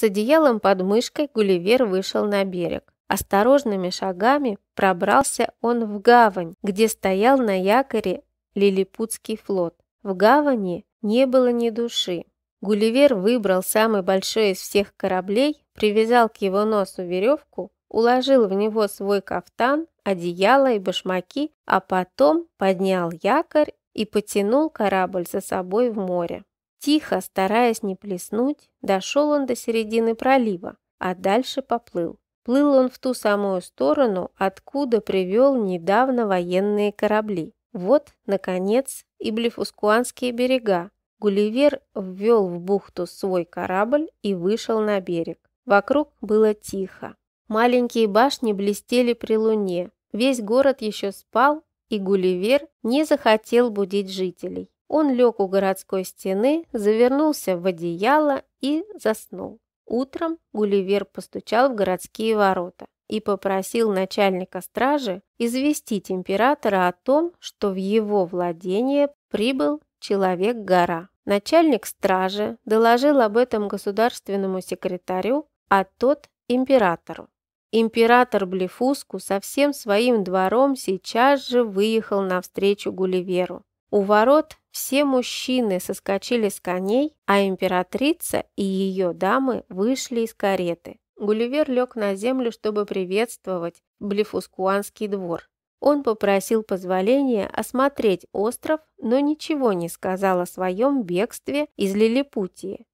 С одеялом под мышкой Гулливер вышел на берег. Осторожными шагами пробрался он в гавань, где стоял на якоре Лилипутский флот. В гавани не было ни души. Гулливер выбрал самый большой из всех кораблей, привязал к его носу веревку, уложил в него свой кафтан, одеяло и башмаки, а потом поднял якорь и потянул корабль за собой в море. Тихо, стараясь не плеснуть, дошел он до середины пролива, а дальше поплыл. Плыл он в ту самую сторону, откуда привел недавно военные корабли. Вот, наконец, и Блефускуанские берега. Гулливер ввел в бухту свой корабль и вышел на берег. Вокруг было тихо. Маленькие башни блестели при луне. Весь город еще спал, и Гулливер не захотел будить жителей. Он лег у городской стены, завернулся в одеяло и заснул. Утром Гулливер постучал в городские ворота и попросил начальника стражи известить императора о том, что в его владение прибыл человек-гора. Начальник стражи доложил об этом государственному секретарю, а тот – императору. Император Блефуску со всем своим двором сейчас же выехал навстречу Гулливеру. У ворот все мужчины соскочили с коней, а императрица и ее дамы вышли из кареты. Гулливер лег на землю, чтобы приветствовать Блифускуанский двор. Он попросил позволения осмотреть остров, но ничего не сказал о своем бегстве из Лилипутии.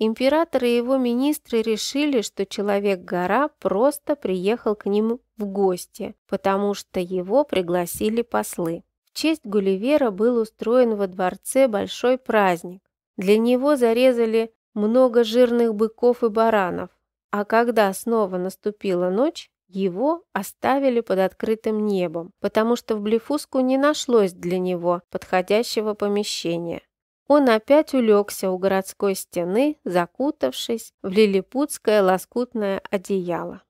Император и его министры решили, что Человек-гора просто приехал к ним в гости, потому что его пригласили послы честь Гулливера был устроен во дворце большой праздник. Для него зарезали много жирных быков и баранов, а когда снова наступила ночь, его оставили под открытым небом, потому что в Блефуску не нашлось для него подходящего помещения. Он опять улегся у городской стены, закутавшись в лилипутское лоскутное одеяло.